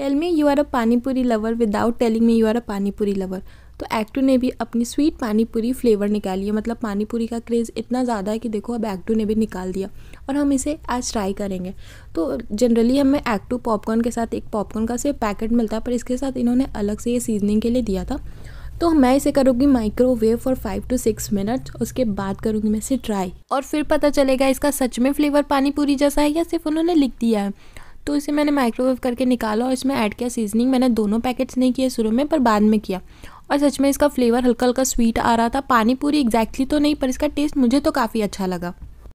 tell me you are a panipuri lover without telling me you are a panipuri lover तो एक्टू ने भी अपनी स्वीट पानीपुरी फ्लेवर निकाली है मतलब पानीपुरी का क्रेज़ इतना ज़्यादा है कि देखो अब एक्टू ने भी निकाल दिया और हम इसे आज ट्राई करेंगे तो जनरली हमें एक्टू पॉपकॉर्न के साथ एक पॉपकॉर्न का सिर्फ पैकेट मिलता है पर इसके साथ इन्होंने अलग से ये सीजनिंग के लिए दिया था तो मैं इसे करूँगी microwave for five to six minute उसके बाद करूँगी मैं इसे ट्राई और फिर पता चलेगा इसका सच में फ्लेवर पानीपुरी जैसा है या सिर्फ उन्होंने लिख दिया है तो इसे मैंने माइक्रोवेव करके निकाला और इसमें ऐड किया सीजनिंग मैंने दोनों पैकेट्स नहीं किए शुरू में पर बाद में किया और सच में इसका फ्लेवर हल्का हल्का स्वीट आ रहा था पानी पूरी एग्जैक्टली तो नहीं पर इसका टेस्ट मुझे तो काफ़ी अच्छा लगा